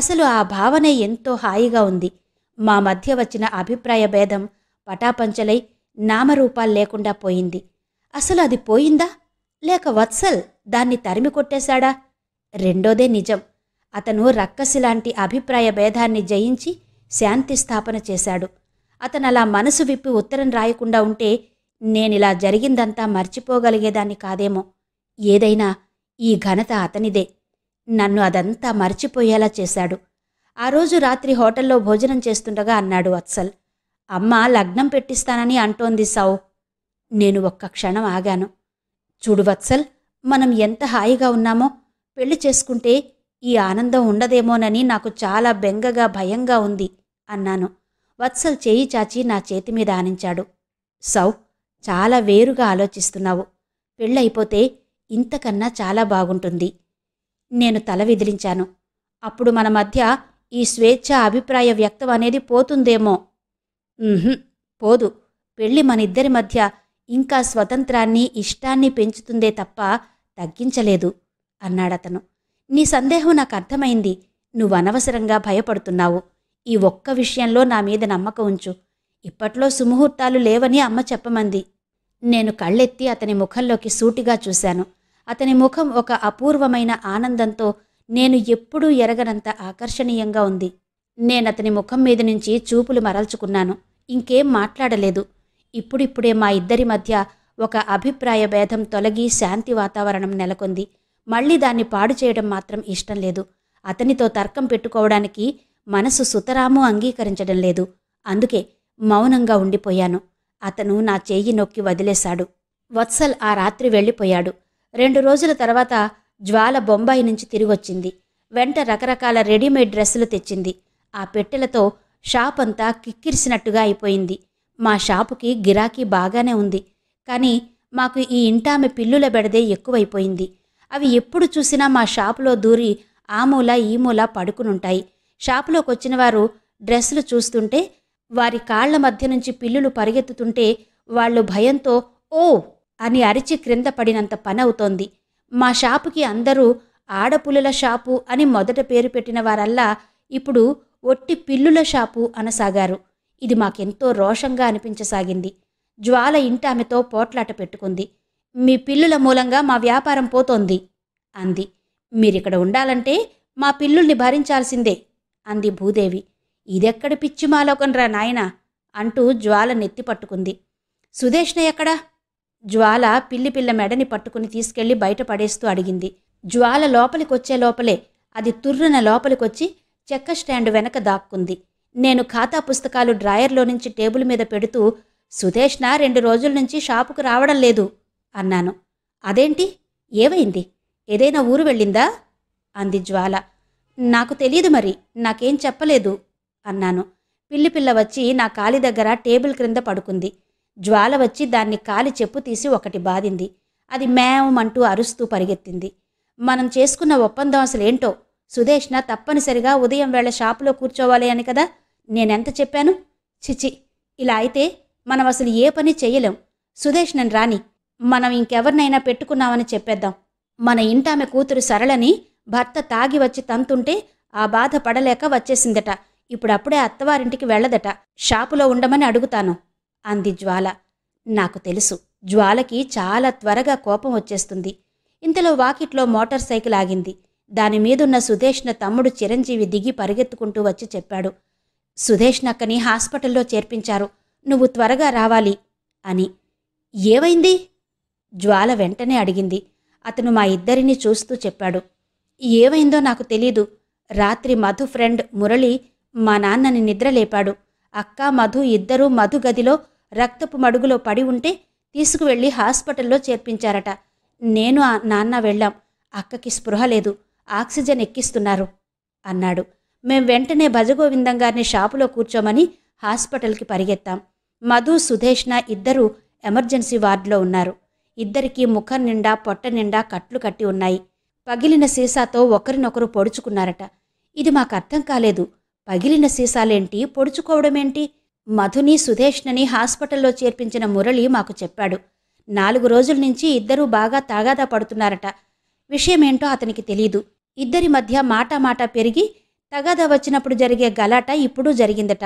అసలు ఆ భావనే ఎంతో హాయిగా ఉంది మా మధ్య వచ్చిన అభిప్రాయ భేదం పటాపంచలై నామరూపాలు లేకుండా పోయింది అసలు అది పోయిందా లేక వత్సల్ దాన్ని తరిమి కొట్టేశాడా రెండోదే నిజం అతను రక్కసి లాంటి అభిప్రాయ భేదాన్ని జయించి శాంతి స్థాపన చేశాడు అతను అలా మనసు విప్పి ఉత్తరం రాయకుండా ఉంటే నేనిలా జరిగిందంతా మర్చిపోగలిగేదాన్ని కాదేమో ఏదైనా ఈ ఘనత అతనిదే నన్ను అదంతా మర్చిపోయేలా చేశాడు ఆ రోజు రాత్రి హోటల్లో భోజనం చేస్తుండగా అన్నాడు వత్సల్ అమ్మ లగ్నం పెట్టిస్తానని అంటోంది సావు నేను ఒక్క క్షణం ఆగాను చూడు వత్సల్ మనం ఎంత హాయిగా ఉన్నామో పెళ్లి చేసుకుంటే ఈ ఆనందం ఉండదేమోనని నాకు చాలా బెంగగా భయంగా ఉంది అన్నాను వత్సల్ చేయి చాచి నా చేతి మీద ఆనించాడు సౌ చాలా వేరుగా ఆలోచిస్తున్నావు పెళ్ళైపోతే ఇంతకన్నా చాలా బాగుంటుంది నేను తల విదిలించాను అప్పుడు మన మధ్య ఈ స్వేచ్ఛ అభిప్రాయ వ్యక్తం అనేది పోతుందేమో పోదు పెళ్ళి మన ఇద్దరి మధ్య ఇంకా స్వతంత్రాన్ని ఇష్టాన్ని పెంచుతుందే తప్ప తగ్గించలేదు అన్నాడతను నీ సందేహం నాకు అర్థమైంది నువ్వు అనవసరంగా భయపడుతున్నావు ఈ ఒక్క విషయంలో నా మీద నమ్మకం ఉంచు ఇప్పట్లో సుముహూర్తాలు లేవని అమ్మ చెప్పమంది నేను కళ్ళెత్తి అతని ముఖంలోకి సూటిగా చూశాను అతని ముఖం ఒక అపూర్వమైన ఆనందంతో నేను ఎప్పుడూ ఎరగనంత ఆకర్షణీయంగా ఉంది నేనతని ముఖం మీద నుంచి చూపులు మరల్చుకున్నాను ఇంకేం మాట్లాడలేదు ఇప్పుడిప్పుడే మా ఇద్దరి మధ్య ఒక అభిప్రాయ భేదం తొలగి శాంతి వాతావరణం నెలకొంది మళ్ళీ దాన్ని పాడు చేయడం మాత్రం ఇష్టం లేదు అతనితో తర్కం పెట్టుకోవడానికి మనసు సుతరాము అంగీకరించడం లేదు అందుకే మౌనంగా ఉండిపోయాను అతను నా చేయి నొక్కి వదిలేశాడు వత్సల్ ఆ రాత్రి వెళ్ళిపోయాడు రెండు రోజుల తర్వాత జ్వాల బొంబాయి నుంచి తిరిగొచ్చింది వెంట రకరకాల రెడీమేడ్ డ్రెస్సులు తెచ్చింది ఆ పెట్టెలతో షాప్ అంతా కిక్కిరిసినట్టుగా అయిపోయింది మా షాపుకి గిరాకీ బాగానే ఉంది కానీ మాకు ఈ ఇంటామె పిల్లుల బెడదే ఎక్కువైపోయింది అవి ఎప్పుడు చూసినా మా షాపులో దూరి ఆ మూల ఈ మూల పడుకునుంటాయి షాపులోకి వచ్చిన వారు డ్రెస్సులు చూస్తుంటే వారి కాళ్ల మధ్య నుంచి పిల్లులు పరిగెత్తుతుంటే వాళ్ళు భయంతో ఓ అని అరిచి క్రింద పడినంత పనవుతోంది మా షాపుకి అందరూ ఆడపులుల షాపు అని మొదట పేరు పెట్టిన వారల్లా ఇప్పుడు ఒట్టి పిల్లుల షాపు అనసాగారు ఇది మాకెంతో రోషంగా అనిపించసాగింది జ్వాల ఇంటామెతో పోట్లాట పెట్టుకుంది మీ పిల్లుల మూలంగా మా వ్యాపారం పోతోంది అంది మీరిక్కడ ఉండాలంటే మా పిల్లుల్ని భరించాల్సిందే అంది భూదేవి ఇదెక్కడ పిచ్చి మాలోకన్రా నాయన అంటూ జ్వాల నెత్తి పట్టుకుంది సుదేష్ణ ఎక్కడా జ్వాల పిల్లి పిల్ల మెడని పట్టుకుని తీసుకెళ్లి బయట పడేస్తూ అడిగింది జ్వాల లోపలికొచ్చే లోపలే అది తుర్రున లోపలికొచ్చి చెక్క స్టాండ్ వెనక దాక్కుంది నేను ఖాతా పుస్తకాలు డ్రాయర్లో నుంచి టేబుల్ మీద పెడుతూ సుదేష్ణ రెండు రోజుల నుంచి షాపుకు రావడం లేదు అన్నాను అదేంటి ఏమైంది ఏదైనా ఊరు వెళ్ళిందా అంది జ్వాల నాకు తెలియదు మరి నాకేం చెప్పలేదు అన్నాను పిల్లి పిల్ల వచ్చి నా కాలి దగ్గర టేబుల్ క్రింద పడుకుంది జ్వాల వచ్చి దాన్ని కాలి చెప్పు తీసి ఒకటి బాధింది అది మేమంటూ అరుస్తూ పరిగెత్తింది మనం చేసుకున్న ఒప్పందం అసలు ఏంటో సుదేష్ణ తప్పనిసరిగా ఉదయం వేళ షాపులో కూర్చోవాలి అని కదా నేనెంత చెప్పాను చిచి ఇలా అయితే మనం అసలు ఏ పని చేయలేం సుదేష్ణని రాని మనం ఇంకెవరినైనా పెట్టుకున్నామని చెప్పేద్దాం మన ఇంటామె కూతురు సరళని భర్త తాగి వచ్చి తంతుంటే ఆ బాధ పడలేక వచ్చేసిందట ఇప్పుడప్పుడే అత్తవారింటికి వెళ్ళదట షాపులో ఉండమని అడుగుతాను అంది జ్వాల నాకు తెలుసు జ్వాలకి చాలా త్వరగా కోపం వచ్చేస్తుంది ఇంతలో వాకిట్లో మోటార్ సైకిల్ ఆగింది దాని మీదున్న తమ్ముడు చిరంజీవి దిగి పరిగెత్తుకుంటూ వచ్చి చెప్పాడు సుదేష్ణక్కని హాస్పిటల్లో చేర్పించారు నువ్వు త్వరగా రావాలి అని ఏవైంది జ్వాల వెంటనే అడిగింది అతను మా ఇద్దరిని చూస్తూ చెప్పాడు ఏవైందో నాకు తెలీదు రాత్రి మధు ఫ్రెండ్ మురళి మా నాన్నని నిద్రలేపాడు అక్క మధు ఇద్దరూ మధు గదిలో రక్తపు మడుగులో పడి ఉంటే తీసుకువెళ్ళి హాస్పిటల్లో చేర్పించారట నేను ఆ నాన్న వెళ్ళాం అక్కకి స్పృహ లేదు ఆక్సిజన్ ఎక్కిస్తున్నారు అన్నాడు మేం వెంటనే భజగోవిందం గారిని షాపులో కూర్చోమని హాస్పిటల్కి పరిగెత్తాం మధు సుధేష్ణ ఇద్దరూ ఎమర్జెన్సీ వార్డులో ఉన్నారు ఇద్దరికీ ముఖం నిండా పొట్ట నిండా కట్లు కట్టి ఉన్నాయి పగిలిన సీసాతో ఒకరినొకరు పొడుచుకున్నారట ఇది మాకు అర్థం కాలేదు పగిలిన సీసాలేంటి పొడుచుకోవడమేంటి మధుని సుధేష్ణని హాస్పిటల్లో చేర్పించిన మురళి మాకు చెప్పాడు నాలుగు రోజుల నుంచి ఇద్దరూ బాగా తాగాదా పడుతున్నారట విషయమేంటో అతనికి తెలీదు ఇద్దరి మధ్య మాట మాట పెరిగి తగాదా వచ్చినప్పుడు జరిగే గలాట ఇప్పుడు జరిగిందట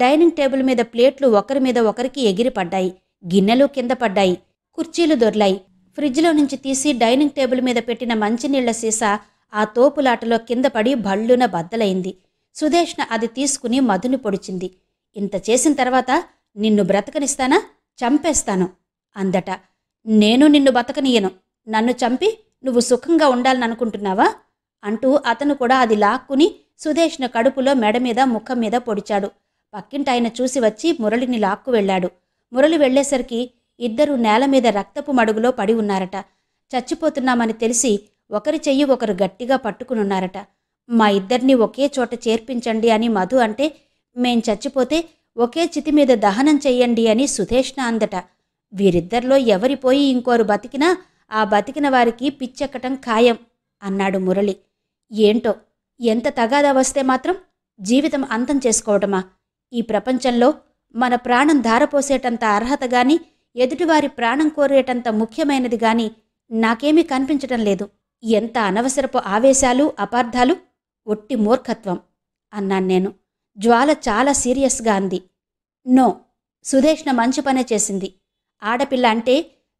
డైనింగ్ టేబుల్ మీద ప్లేట్లు ఒకరి మీద ఒకరికి ఎగిరిపడ్డాయి గిన్నెలు కింద పడ్డాయి కుర్చీలు దొర్లాయి ఫ్రిడ్జ్లో నుంచి తీసి డైనింగ్ టేబుల్ మీద పెట్టిన మంచినీళ్ల సీసా ఆ తోపులాటలో కింద పడి భళ్ళున బద్దలైంది సుదేష్ణ అది తీసుకుని మధుని పొడిచింది ఇంత చేసిన తర్వాత నిన్ను బ్రతకనిస్తానా చంపేస్తాను అందట నేను నిన్ను బతకనీయను నన్ను చంపి నువ్వు సుఖంగా ఉండాలని అనుకుంటున్నావా అంటూ అతను కూడా అది లాక్కుని సుదేష్ణ కడుపులో మెడ మీద ముఖం మీద పొడిచాడు పక్కింటాయన చూసి వచ్చి మురళిని లాక్కు వెళ్ళాడు మురళి వెళ్లేసరికి ఇద్దరు నేల మీద రక్తపు మడుగులో పడి ఉన్నారట చచ్చిపోతున్నామని తెలిసి ఒకరి చెయ్యి ఒకరు గట్టిగా పట్టుకునున్నారట మా ఇద్దరిని ఒకే చోట చేర్పించండి అని మధు అంటే మేం చచ్చిపోతే ఒకే చితి మీద దహనం చెయ్యండి అని సుధేష్ణ అందట వీరిద్దరిలో ఎవరిపోయి ఇంకోరు బతికినా ఆ బతికిన వారికి పిచ్చెక్కటం ఖాయం అన్నాడు మురళి ఏంటో ఎంత తగాదా వస్తే మాత్రం జీవితం అంతం చేసుకోవటమా ఈ ప్రపంచంలో మన ప్రాణం ధారపోసేటంత అర్హత గాని ఎదుటివారి ప్రాణం కోరేటంత ముఖ్యమైనది గాని నాకేమీ కనిపించటం లేదు ఎంత అనవసరపు ఆవేశాలు అపార్థాలు ఒట్టి మూర్ఖత్వం అన్నాను నేను జ్వాల చాలా సీరియస్గా అంది నో సుధేష్ణ మంచి పనే చేసింది ఆడపిల్ల అంటే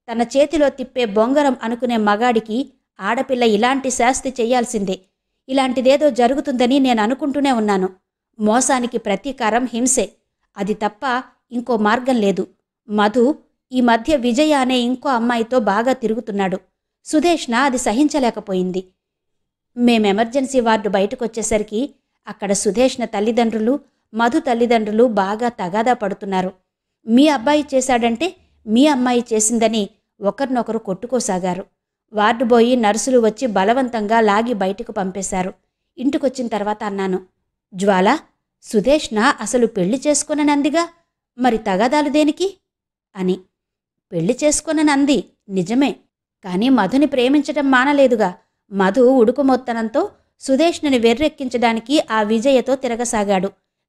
తన చేతిలో తిప్పే బొంగరం అనుకునే మగాడికి ఆడపిల్ల ఇలాంటి శాస్తి చేయాల్సిందే ఇలాంటిదేదో జరుగుతుందని నేను అనుకుంటూనే ఉన్నాను మోసానికి ప్రతీకారం హింసే అది తప్ప ఇంకో మార్గం లేదు మధు ఈ మధ్య విజయ అనే ఇంకో అమ్మాయితో బాగా తిరుగుతున్నాడు సుధేష్ణ అది సహించలేకపోయింది మేము ఎమర్జెన్సీ వార్డు బయటకు వచ్చేసరికి అక్కడ సుధేష్న తల్లిదండ్రులు మధు తల్లిదండ్రులు బాగా తగాదా పడుతున్నారు మీ అబ్బాయి చేశాడంటే మీ అమ్మాయి చేసిందని ఒకరినొకరు కొట్టుకోసాగారు వార్డు బోయి నర్సులు వచ్చి బలవంతంగా లాగి బయటకు పంపేశారు ఇంటికొచ్చిన తర్వాత అన్నాను జ్వాల సుధేష్ణ అసలు పెళ్లి చేసుకొననందిగా మరి తగాదాలు దేనికి అని పెళ్లి చేసుకొననంది నిజమే కానీ మధుని ప్రేమించటం మానలేదుగా మధు ఉడుకుమొత్తనంతో సుదేష్ని వెర్రెక్కించడానికి ఆ విజయతో తిరగసాగాడు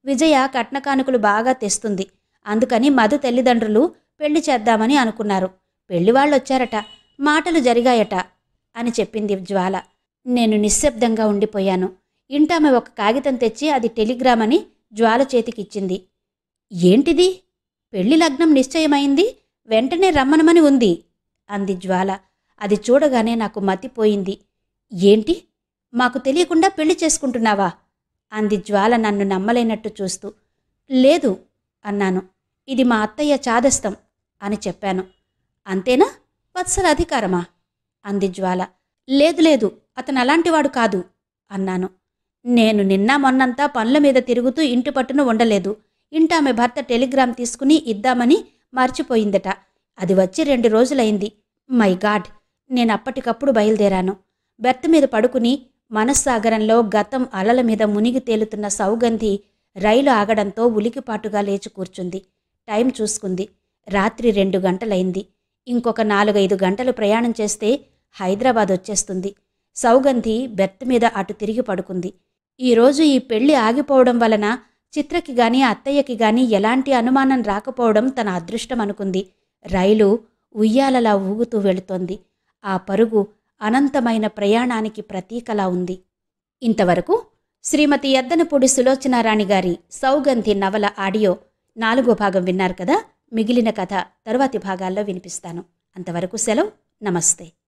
విజయ కట్నకానుకలు బాగా తెస్తుంది అందుకని మధు తల్లిదండ్రులు పెళ్లి చేద్దామని అనుకున్నారు పెళ్లివాళ్ళొచ్చారట మాటలు జరిగాయట అని చెప్పింది జ్వాల నేను నిశ్శబ్దంగా ఉండిపోయాను ఇంటామె ఒక కాగితం తెచ్చి అది టెలిగ్రామ్ అని జ్వాల చేతికిచ్చింది ఏంటిది పెళ్లి లగ్నం నిశ్చయమైంది వెంటనే రమ్మనమని ఉంది అంది జ్వాల అది చూడగానే నాకు మతిపోయింది ఏంటి మాకు తెలియకుండా పెళ్లి చేసుకుంటున్నావా అంది జ్వాల నన్ను నమ్మలేనట్టు చూస్తూ లేదు అన్నాను ఇది మా అత్తయ్య చాదస్తం అని చెప్పాను అంతేనా వత్సల అధికారమా అంది జ్వాల లేదు లేదు అతను అలాంటివాడు కాదు అన్నాను నేను నిన్న మొన్నంతా పనుల మీద తిరుగుతూ ఇంటి పట్టును ఉండలేదు ఇంట ఆమె భర్త టెలిగ్రామ్ తీసుకుని ఇద్దామని మర్చిపోయిందట అది వచ్చి రెండు రోజులైంది మై గాడ్ నేను అప్పటికప్పుడు బయలుదేరాను బెర్త్ మీద పడుకుని మనస్సాగరంలో గతం అలల మీద మునిగి తేలుతున్న సౌగంధి రైలు ఆగడంతో ఉలికిపాటుగా లేచి కూర్చుంది టైం చూసుకుంది రాత్రి రెండు గంటలైంది ఇంకొక నాలుగైదు గంటలు ప్రయాణం చేస్తే హైదరాబాద్ వచ్చేస్తుంది సౌగంధి బెర్త్ మీద అటు తిరిగి పడుకుంది ఈరోజు ఈ పెళ్లి ఆగిపోవడం వలన చిత్రకి గాని అత్తయ్యకి గాని ఎలాంటి అనుమానం రాకపోవడం తన అదృష్టం అనుకుంది రైలు ఉయ్యాలలా ఊగుతూ వెళుతోంది ఆ పరుగు అనంతమైన ప్రయాణానికి ప్రతీకలా ఉంది ఇంతవరకు శ్రీమతి ఎద్దనపూడి సులోచనారాణి గారి సౌగంధి నవల ఆడియో నాలుగో భాగం విన్నారు కదా మిగిలిన కథ తరువాతి భాగాల్లో వినిపిస్తాను అంతవరకు సెలవు నమస్తే